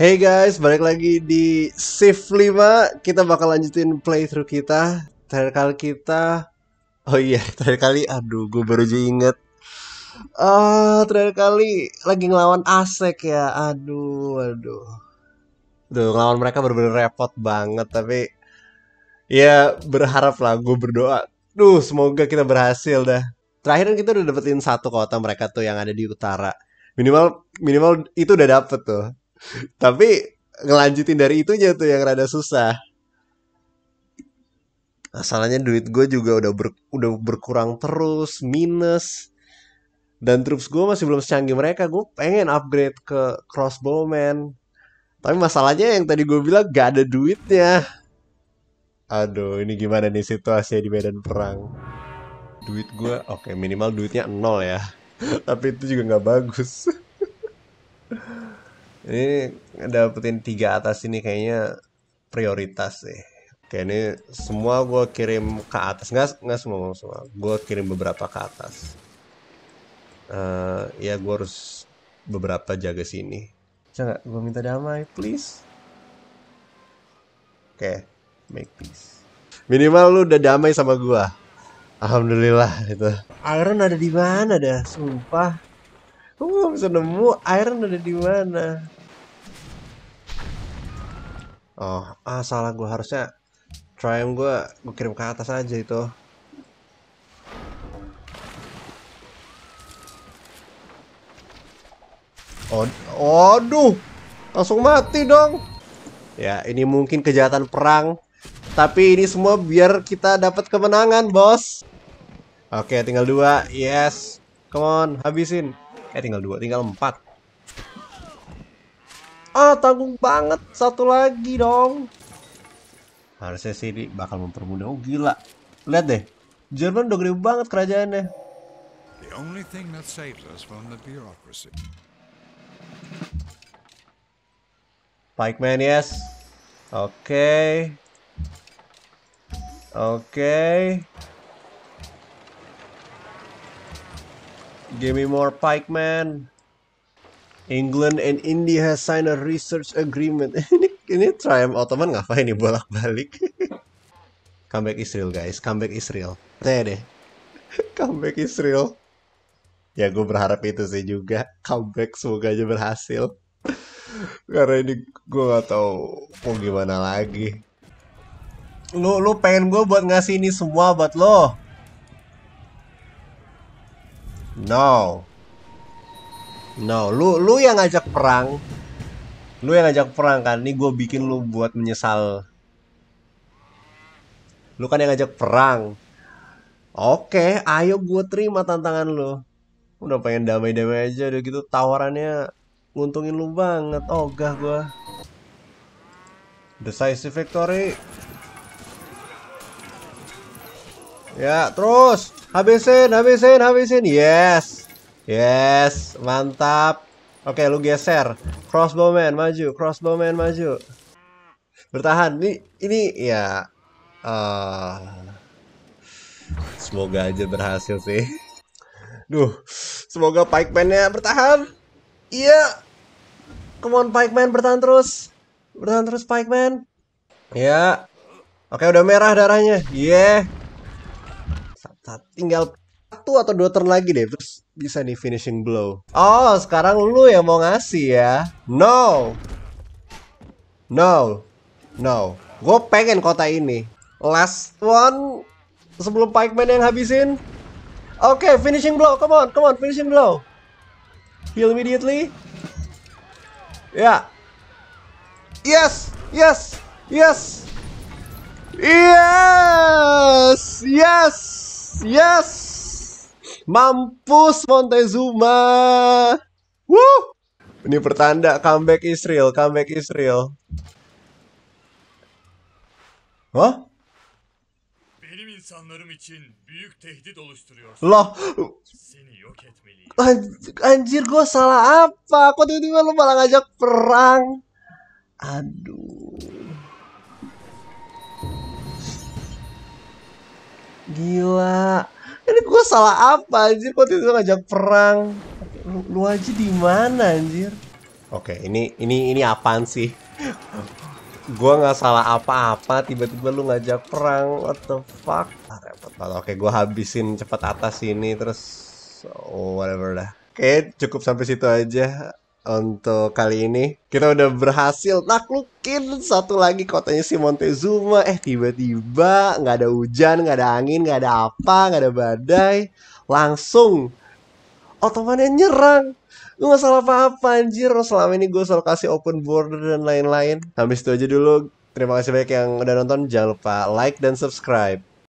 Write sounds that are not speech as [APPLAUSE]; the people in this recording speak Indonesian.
Hey guys, balik lagi di Shift 5 Kita bakal lanjutin playthrough kita Terakhir kali kita Oh iya, [LAUGHS] terakhir kali Aduh, gue baru aja inget uh, ah, Terakhir kali lagi ngelawan Asek ya Aduh, aduh Duh, ngelawan mereka bener-bener repot banget Tapi Ya, berharap lah, gue berdoa Duh, semoga kita berhasil dah Terakhir kan kita udah dapetin satu kota mereka tuh yang ada di utara Minimal minimal itu udah dapet tuh tapi ngelanjutin dari itunya tuh yang rada susah. Masalahnya duit gue juga udah ber, udah berkurang terus, minus. Dan troops gue masih belum secanggih mereka. Gue pengen upgrade ke crossbowman. Tapi masalahnya yang tadi gue bilang gak ada duitnya. Aduh, ini gimana nih situasinya di medan perang? Duit gue, oke okay, minimal duitnya nol ya. [LAUGHS] Tapi itu juga nggak bagus. [LAUGHS] ini dapetin tiga atas ini kayaknya prioritas sih kayak ini semua gue kirim ke atas nggak nggak semua semua gue kirim beberapa ke atas uh, ya gue harus beberapa jaga sini Coba gue minta damai please oke okay, make peace minimal lu udah damai sama gue alhamdulillah itu Iron ada di mana dah sumpah Gua bisa nemu iron ada di mana. Oh, ah salah gua harusnya triumph gue gua kirim ke atas aja itu. Oh, aduh. Langsung mati dong. Ya, ini mungkin kejahatan perang, tapi ini semua biar kita dapat kemenangan, Bos. Oke, tinggal dua. Yes. Come on, habisin. Eh tinggal dua, tinggal empat. Ah tanggung banget, satu lagi dong. Harusnya sih ini bakal mempermudah. Oh gila, lihat deh, Jerman udah gede banget kerajaannya. The only thing that saves us from the bureaucracy. Pikeman yes. Oke. Okay. Oke. Okay. Give me more pikemen. England and India has signed a research agreement. [LAUGHS] ini ini Triumph Ottoman ngapain nih bolak-balik? [LAUGHS] comeback Israel guys, comeback Israel. Teh deh. [LAUGHS] comeback Israel. Ya gue berharap itu sih juga comeback semoga aja berhasil. Karena ini gue gak tau mau gimana lagi. Lu lu pengen gue buat ngasih ini semua buat lo. No. No, lu lu yang ngajak perang. Lu yang ngajak perang kan. Ini gue bikin lu buat menyesal. Lu kan yang ngajak perang. Oke, ayo gue terima tantangan lu. Udah pengen damai-damai aja udah gitu tawarannya nguntungin lu banget. Ogah oh, The size victory. Ya, terus. Habisin, habisin, habisin. Yes. Yes, mantap. Oke, lu geser. Crossbowman maju, crossbowman maju. Bertahan. Ini ini ya uh, semoga aja berhasil sih. Duh, semoga Pikeman-nya bertahan. Iya. Yeah. Come on Pikeman bertahan terus. Bertahan terus Pikeman. Ya. Yeah. Oke, udah merah darahnya. Yeah. Nah, tinggal satu atau dua turn lagi deh terus bisa nih finishing blow. Oh, sekarang lu yang mau ngasih ya. No. No. No. Gue pengen kota ini. Last one sebelum Pikeman yang habisin. Oke, okay, finishing blow. Come on, come on, finishing blow. Heal immediately. Ya. Yeah. Yes, yes, yes. Yes, yes. Yes! Mampus Montezuma! Woo! Ini pertanda comeback Israel, comeback Israel. Hah? Loh. Seni Anjir, gue salah apa? Kok tiba-tiba lu malah ngajak perang? Aduh. Gila. Ini gua salah apa anjir? Kok tiba-tiba ngajak perang? Lu, lu aja di mana anjir? Oke, ini ini ini apaan sih? gua nggak salah apa-apa, tiba-tiba lu ngajak perang. What the fuck? Ah, repot banget. Oke, gua habisin cepat atas ini terus oh, whatever dah. Oke, cukup sampai situ aja untuk kali ini kita udah berhasil naklukin satu lagi kotanya si Montezuma eh tiba-tiba nggak -tiba, ada hujan nggak ada angin nggak ada apa nggak ada badai langsung Ottomannya nyerang Gue gak salah apa-apa anjir Selama ini gue selalu kasih open border dan lain-lain Habis itu aja dulu Terima kasih banyak yang udah nonton Jangan lupa like dan subscribe